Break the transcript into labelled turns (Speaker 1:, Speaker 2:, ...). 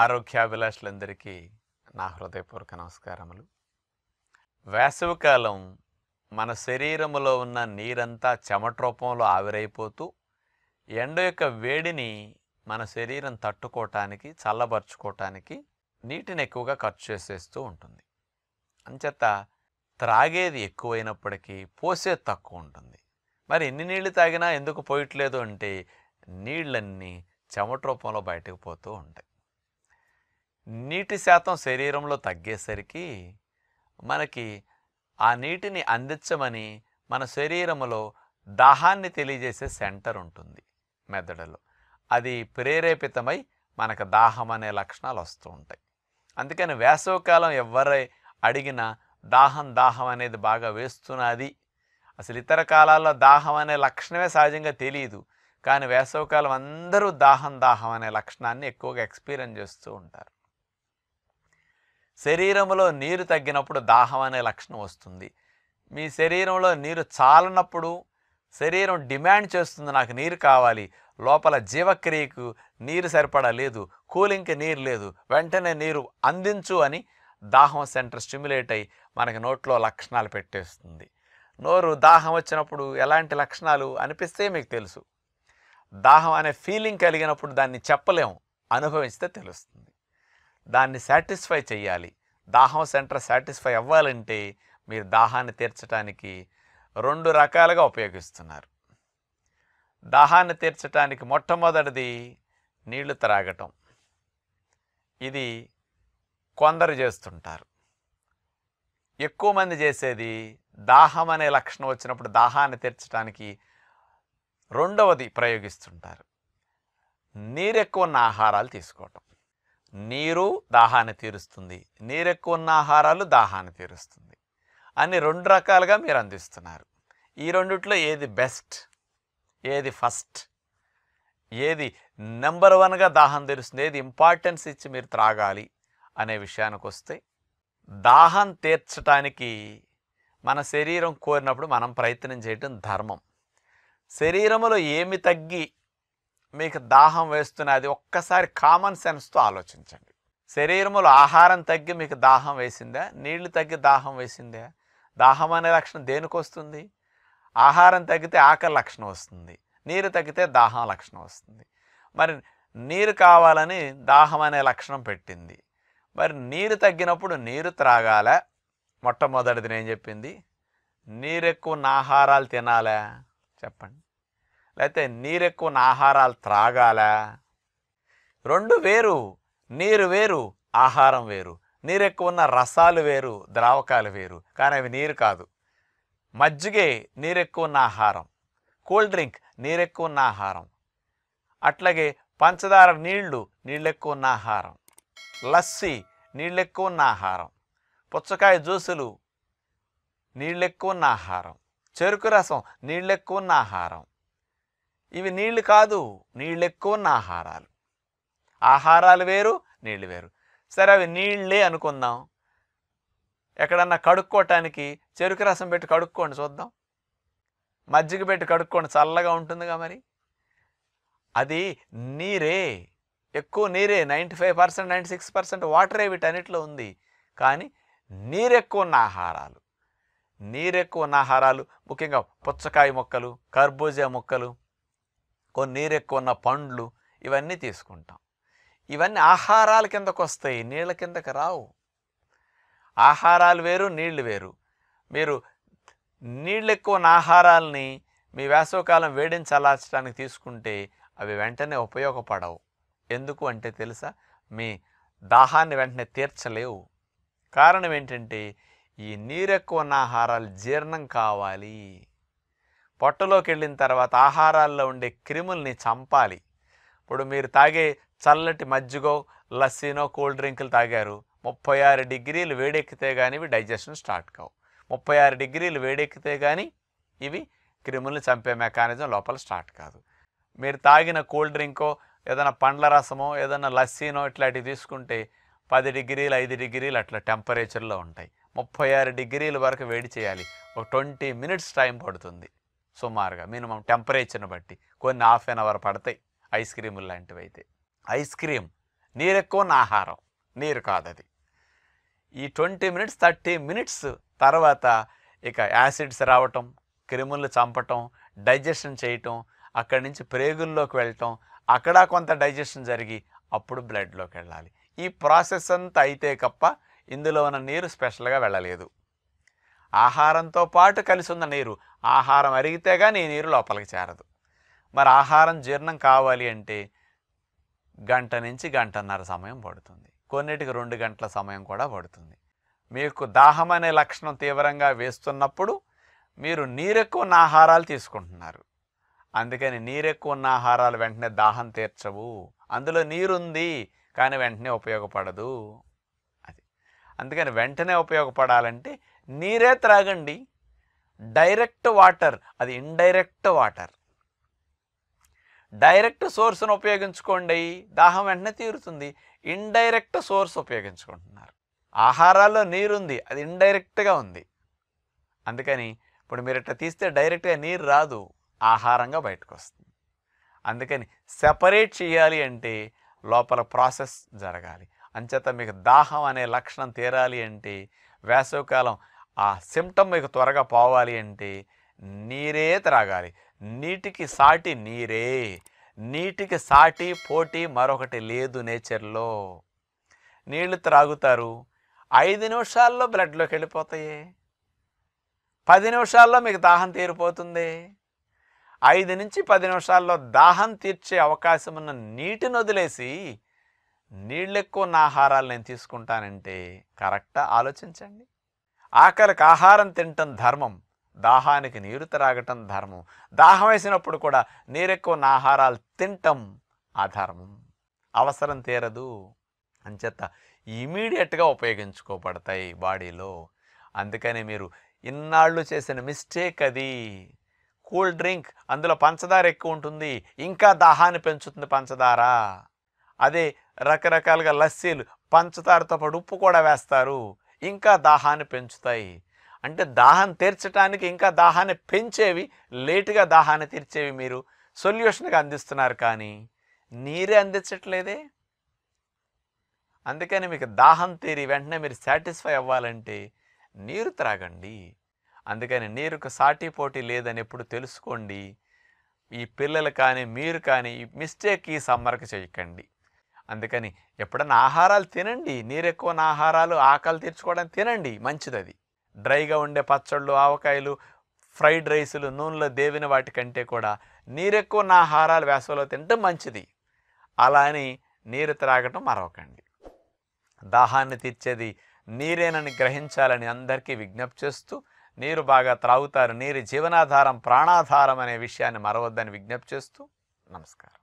Speaker 1: ఆరోగ్యాభిలాషులందరికీ నా హృదయపూర్వక నమస్కారములు వేసవికాలం మన శరీరములో ఉన్న నీరంతా చెమట రూపంలో ఆవిరైపోతూ ఎండ యొక్క వేడిని మన శరీరం తట్టుకోవటానికి చల్లబరుచుకోవటానికి నీటిని ఎక్కువగా ఖర్చు చేసేస్తూ ఉంటుంది అంచేత త్రాగేది ఎక్కువైనప్పటికీ పోసేది తక్కువ ఉంటుంది మరి ఎన్ని నీళ్లు తాగినా ఎందుకు పోయట్లేదు అంటే నీళ్ళన్నీ చెమట రూపంలో బయటకు పోతూ ఉంటాయి నీటి శాతం శరీరంలో తగ్గేసరికి మనకి ఆ నీటిని అందించమని మన శరీరంలో దాహాన్ని తెలియజేసే సెంటర్ ఉంటుంది మెదడులో అది ప్రేరేపితమై మనకు దాహం అనే లక్షణాలు వస్తూ ఉంటాయి అందుకని వేసవకాలం ఎవరై అడిగినా దాహం దాహం అనేది బాగా వేస్తున్నది అసలు ఇతర కాలాల్లో దాహం అనే లక్షణమే సహజంగా తెలియదు కానీ వేసవకాలం అందరూ దాహం దాహం అనే లక్షణాన్ని ఎక్కువగా ఎక్స్పీరియన్స్ చేస్తూ ఉంటారు శరీరంలో నీరు తగ్గినప్పుడు దాహం అనే లక్షణం వస్తుంది మీ శరీరంలో నీరు చాలనప్పుడు శరీరం డిమాండ్ చేస్తుంది నాకు నీరు కావాలి లోపల జీవక్రియకు నీరు సరిపడా లేదు కూలింగ్కి నీరు లేదు వెంటనే నీరు అందించు అని దాహం సెంటర్ స్టిమ్యులేట్ అయ్యి మనకి నోట్లో లక్షణాలు పెట్టేస్తుంది నోరు దాహం వచ్చినప్పుడు ఎలాంటి లక్షణాలు అనిపిస్తే మీకు తెలుసు దాహం అనే ఫీలింగ్ కలిగినప్పుడు దాన్ని చెప్పలేము అనుభవిస్తే తెలుస్తుంది దాన్ని సాటిస్ఫై చేయాలి దాహం సెంటర్ సాటిస్ఫై అవ్వాలంటే మీరు దాహాన్ని తీర్చడానికి రెండు రకాలుగా ఉపయోగిస్తున్నారు దాహాన్ని తీర్చడానికి మొట్టమొదటిది నీళ్లు త్రాగటం ఇది కొందరు చేస్తుంటారు ఎక్కువ మంది చేసేది దాహం అనే లక్షణం వచ్చినప్పుడు దాహాన్ని తీర్చడానికి రెండవది ప్రయోగిస్తుంటారు నీరెక్కువ ఉన్న ఆహారాలు తీసుకోవటం నీరు దాహాన్ని తీరుస్తుంది నీరు ఎక్కువ ఉన్న ఆహారాలు దాహాన్ని తీరుస్తుంది అని రెండు రకాలుగా మీరు అందిస్తున్నారు ఈ రెండిట్లో ఏది బెస్ట్ ఏది ఫస్ట్ ఏది నెంబర్ వన్గా దాహం తీరుస్తుంది ఏది ఇంపార్టెన్స్ ఇచ్చి మీరు త్రాగాలి అనే విషయానికి వస్తే దాహం తీర్చడానికి మన శరీరం కోరినప్పుడు మనం ప్రయత్నం చేయటం ధర్మం శరీరంలో ఏమి తగ్గి మీకు దాహం వేస్తున్నది ఒక్కసారి కామన్ సెన్స్తో ఆలోచించండి శరీరములో ఆహారం తగ్గి మీకు దాహం వేసిందా నీళ్లు తగ్గి దాహం వేసిందా దాహం అనే లక్షణం దేనికి వస్తుంది ఆహారం తగ్గితే ఆకలి లక్షణం వస్తుంది నీరు తగ్గితే దాహం లక్షణం వస్తుంది మరి నీరు కావాలని దాహం అనే లక్షణం పెట్టింది మరి నీరు తగ్గినప్పుడు నీరు త్రాగాల మొట్టమొదటిది నేను చెప్పింది నీరెక్కువ ఆహారాలు తినాలా చెప్పండి లేకపోతే నీరెక్కువ ఆహారాలు త్రాగాలా రెండు వేరు నీరు వేరు ఆహారం వేరు నీరెక్కువ ఉన్న రసాలు వేరు ద్రావకాలు వేరు కానీ అవి నీరు కాదు మజ్జిగే నీరెక్కువ ఉన్న ఆహారం కూల్ డ్రింక్ నీరెక్కువ ఉన్న ఆహారం అట్లాగే పంచదార నీళ్లు నీళ్ళెక్కువ ఉన్న ఆహారం లస్సీ నీళ్ళెక్కువ ఉన్న ఆహారం పుచ్చకాయ జ్యూసులు నీళ్ళెక్కువ ఉన్న ఆహారం చెరుకు రసం నీళ్ళెక్కువ ఉన్న ఆహారం ఇవి నీళ్లు కాదు నీళ్ళు ఎక్కువ ఉన్న ఆహారాలు ఆహారాలు వేరు నీళ్లు వేరు సరే అవి నీళ్లే అనుకుందాం ఎక్కడన్నా కడుక్కోవటానికి చెరుకు రసం పెట్టి కడుక్కోండి చూద్దాం మజ్జిగ పెట్టి కడుక్కోండి చల్లగా ఉంటుందిగా మరి అది నీరే ఎక్కువ నీరే ninety five percent ninety six percent వాటరే వీటన్నిటిలో ఉంది కానీ నీరెక్కువ ఉన్న ఆహారాలు నీరెక్కువ ఉన్న ఆహారాలు ముఖ్యంగా పుచ్చకాయ మొక్కలు కర్బూజా మొక్కలు కొన్ని నీరు ఎక్కువ ఉన్న పండ్లు ఇవన్నీ తీసుకుంటాం ఇవన్నీ ఆహారాల కిందకు వస్తాయి నీళ్ళ కిందకు రావు ఆహారాలు వేరు నీళ్లు వేరు మీరు నీళ్ళు ఎక్కువ ఉన్న ఆహారాలని మీ వేసవకాలం వేడించలాచడానికి తీసుకుంటే అవి వెంటనే ఉపయోగపడవు ఎందుకు అంటే తెలుసా మీ దాహాన్ని వెంటనే తీర్చలేవు కారణం ఏంటంటే ఈ నీరెక్కువ ఉన్న ఆహారాలు జీర్ణం కావాలి పొట్టలోకి వెళ్ళిన తర్వాత ఆహారాల్లో ఉండే క్రిముల్ని చంపాలి ఇప్పుడు మీరు తాగే చల్లటి మజ్జిగో లస్సీనో కూల్ డ్రింకులు తాగారు ముప్పై ఆరు డిగ్రీలు వేడెక్కితే కానీ ఇవి డైజెషన్ స్టార్ట్ కావు ముప్పై ఆరు డిగ్రీలు వేడెక్కితే కానీ ఇవి క్రిముల్ని చంపే మెకానిజం లోపల స్టార్ట్ కాదు మీరు తాగిన కూల్ డ్రింకో ఏదైనా పండ్ల రసమో ఏదైనా లస్సీనో ఇట్లాంటివి తీసుకుంటే పది డిగ్రీలు ఐదు డిగ్రీలు అట్లా టెంపరేచర్లో ఉంటాయి ముప్పై ఆరు డిగ్రీల వరకు వేడి చేయాలి ఒక ట్వంటీ మినిట్స్ టైం పడుతుంది సుమారుగా మినిమం టెంపరేచర్ని బట్టి కొన్ని హాఫ్ అన్ అవర్ పడతాయి ఐస్ క్రీములు లాంటివి అయితే ఐస్ క్రీమ్ నీరు ఎక్కువ ఉన్న ఆహారం నీరు కాదు అది ఈ ట్వంటీ మినిట్స్ థర్టీ మినిట్స్ తర్వాత ఇక యాసిడ్స్ రావటం క్రిములు చంపటం డైజెషన్ చేయటం అక్కడి నుంచి ప్రేగుల్లోకి వెళ్ళటం అక్కడ కొంత డైజెషన్ జరిగి అప్పుడు బ్లడ్లోకి వెళ్ళాలి ఈ ప్రాసెస్ అంతా అయితే తప్ప ఇందులో ఉన్న నీరు స్పెషల్గా వెళ్ళలేదు ఆహారంతో పాటు కలిసి ఉన్న నీరు ఆహారం అరిగితే కానీ నీరు లోపలికి చేరదు మరి ఆహారం జీర్ణం కావాలి అంటే గంట నుంచి గంటన్నర సమయం పడుతుంది కొన్నిటికి రెండు గంటల సమయం కూడా పడుతుంది మీకు దాహం అనే లక్షణం తీవ్రంగా వేస్తున్నప్పుడు మీరు నీరెక్కువ ఉన్న ఆహారాలు తీసుకుంటున్నారు అందుకని నీరెక్కువ ఉన్న ఆహారాలు వెంటనే దాహం తీర్చవు అందులో నీరుంది కానీ వెంటనే ఉపయోగపడదు అది అందుకని వెంటనే ఉపయోగపడాలంటే నీరే త్రాగండి డైరెక్ట్ వాటర్ అది ఇండైరెక్ట్ వాటర్ డైరెక్ట్ సోర్స్ను ఉపయోగించుకోండి దాహం వెంటనే తీరుతుంది ఇండైరెక్ట్ సోర్స్ ఉపయోగించుకుంటున్నారు ఆహారాల్లో నీరుంది అది ఇండైరెక్ట్గా ఉంది అందుకని ఇప్పుడు మీరు ఇట్లా తీస్తే డైరెక్ట్గా నీరు రాదు ఆహారంగా బయటకు వస్తుంది అందుకని సెపరేట్ చేయాలి అంటే లోపల ప్రాసెస్ జరగాలి అంచేత మీకు దాహం అనే లక్షణం తీరాలి అంటే వేసవకాలం ఆ సిమ్టమ్ మీకు త్వరగా పోవాలి అంటే నీరే త్రాగాలి నీటికి సాటి నీరే నీటికి సాటి పోటీ మరొకటి లేదు నేచర్లో నీళ్లు త్రాగుతారు ఐదు నిమిషాల్లో బ్లడ్లోకి వెళ్ళిపోతాయి పది నిమిషాల్లో మీకు దాహం తీరిపోతుంది ఐదు నుంచి పది నిమిషాల్లో దాహం తీర్చే అవకాశం ఉన్న నీటిని వదిలేసి నీళ్ళెక్కువ ఉన్న ఆహారాలు నేను తీసుకుంటానంటే కరెక్ట్ ఆలోచించండి ఆకలికి ఆహారం తినటం ధర్మం దాహానికి నీరు త్రాగటం ధర్మం దాహం వేసినప్పుడు కూడా నీరెక్కువ ఉన్న ఆహారాలు తినటం ధర్మం అవసరం తీరదు అంచేత ఇమీడియట్గా ఉపయోగించుకోబడతాయి బాడీలో అందుకని మీరు ఇన్నాళ్ళు చేసిన మిస్టేక్ అది కూల్ డ్రింక్ అందులో పంచదార ఎక్కువ ఉంటుంది ఇంకా దాహాన్ని పెంచుతుంది పంచదార అదే రకరకాలుగా లస్సీలు పంచదారతో పాటు ఉప్పు కూడా వేస్తారు ఇంకా దాహాన్ని పెంచుతాయి అంటే దాహం తీర్చడానికి ఇంకా దాహాన్ని పెంచేవి లేటుగా దాహాన్ని తీర్చేవి మీరు సొల్యూషన్గా అందిస్తున్నారు కానీ నీరే అందించట్లేదే అందుకని మీకు దాహం తీరి వెంటనే మీరు సాటిస్ఫై అవ్వాలంటే నీరు త్రాగండి అందుకని నీరుకు సాటిపోటీ పోటీ లేదని ఎప్పుడు తెలుసుకోండి ఈ పిల్లలు కానీ మీరు కానీ మిస్టేక్ ఈ సమ్మర్కి చేయకండి అందుకని ఎప్పుడన్నా ఆహారాలు తినండి నీరెక్కువ ఆహారాలు ఆకలి తీర్చుకోవడానికి తినండి మంచిది అది డ్రైగా ఉండే పచ్చళ్ళు ఆవకాయలు ఫ్రైడ్ రైసులు నూనెలో దేవిన వాటికంటే కూడా నీరెక్కువ నా ఆహారాలు వేసవిలో తినటం మంచిది అలా అని నీరు త్రాగటం మరవకండి దాహాన్ని తీర్చేది నీరేనని గ్రహించాలని అందరికీ విజ్ఞప్తి చేస్తూ నీరు బాగా త్రాగుతారు నీరు జీవనాధారం ప్రాణాధారం అనే విషయాన్ని మరవద్దని విజ్ఞప్తి చేస్తూ నమస్కారం